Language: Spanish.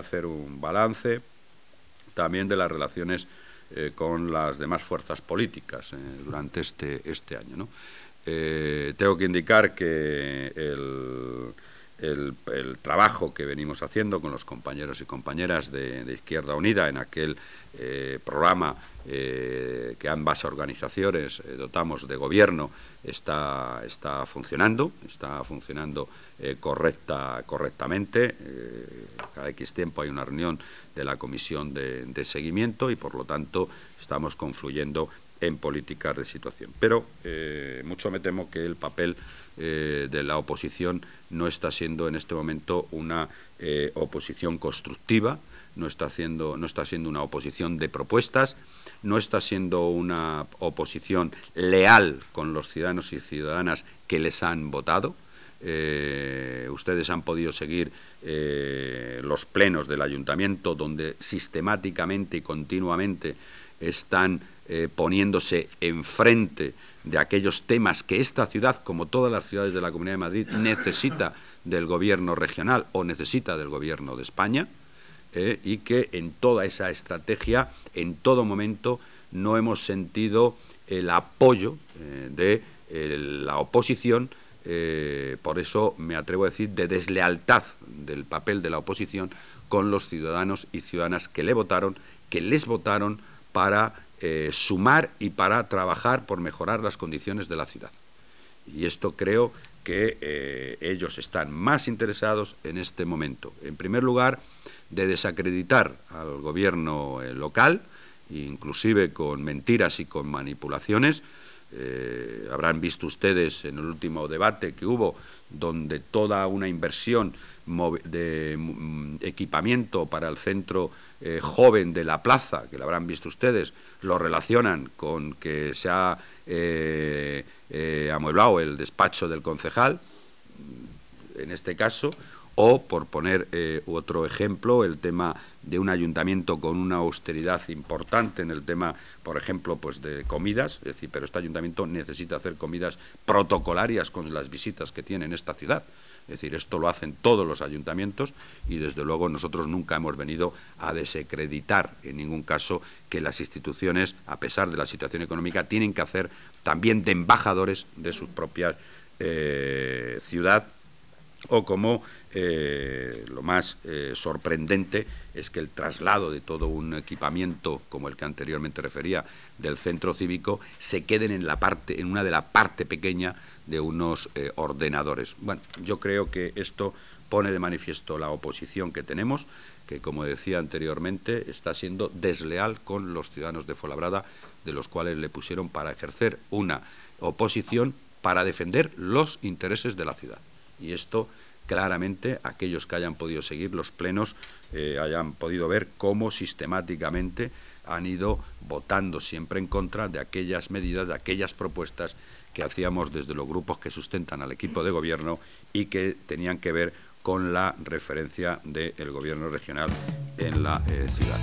hacer un balance también de las relaciones eh, con las demás fuerzas políticas eh, durante este, este año. Eh, tengo que indicar que el el, trabajo que venimos haciendo con los compañeros y compañeras de, Izquierda Unida en aquel eh, programa eh, que ambas organizaciones eh, dotamos de gobierno está, está funcionando, está funcionando correcta, correctamente. cada X tiempo hay una reunión de la comisión de, de seguimiento y, por lo tanto, estamos confluyendo en políticas de situación. Pero eh, mucho me temo que el papel eh, de la oposición no está siendo en este momento una eh, oposición constructiva, no está, haciendo, no está siendo una oposición de propuestas, no está siendo una oposición leal con los ciudadanos y ciudadanas que les han votado. ustedes han podido seguir los plenos del ayuntamiento donde sistemáticamente y continuamente están eh, poniéndose enfrente de aquellos temas que esta ciudad, como todas las ciudades de la Comunidad de Madrid, necesita del gobierno regional o necesita del gobierno de España, eh, y que en toda esa estrategia, en todo momento, no hemos sentido el apoyo eh, de la oposición, por eso me atrevo a decir, de deslealtad del papel de la oposición con los ciudadanos y ciudadanas que le votaron, que les votaron para eh, sumar y para trabajar por mejorar las condiciones de la ciudad. Y esto creo que eh, ellos están más interesados en este momento. En primer lugar, de desacreditar al gobierno eh, local, inclusive con mentiras y con manipulaciones, habrán visto ustedes en el último debate que hubo, donde toda una inversión de mm, equipamiento para el centro eh, joven de la plaza, que lo habrán visto ustedes, lo relacionan con que se ha eh, eh, amueblado el despacho del concejal, en este caso, o, por poner eh, otro ejemplo, el tema de un ayuntamiento con una austeridad importante en el tema, por ejemplo, pues de comidas, es decir, pero este ayuntamiento necesita hacer comidas protocolarias con las visitas que tiene en esta ciudad. Es decir, esto lo hacen todos los ayuntamientos y desde luego nosotros nunca hemos venido a desacreditar en ningún caso que las instituciones, a pesar de la situación económica, tienen que hacer también de embajadores de sus propias eh, ciudad o como eh, lo más eh, sorprendente es que el traslado de todo un equipamiento como el que anteriormente refería del centro cívico se queden en la parte en una de la parte pequeña de unos eh, ordenadores. Bueno, yo creo que esto pone de manifiesto la oposición que tenemos, que como decía anteriormente está siendo desleal con los ciudadanos de Folabrada, de los cuales le pusieron para ejercer una oposición para defender los intereses de la ciudad. Y esto claramente aquellos que hayan podido seguir los plenos eh, hayan podido ver cómo sistemáticamente han ido votando siempre en contra de aquellas medidas, de aquellas propuestas que hacíamos desde los grupos que sustentan al equipo de gobierno y que tenían que ver con la referencia del gobierno regional en la eh, ciudad.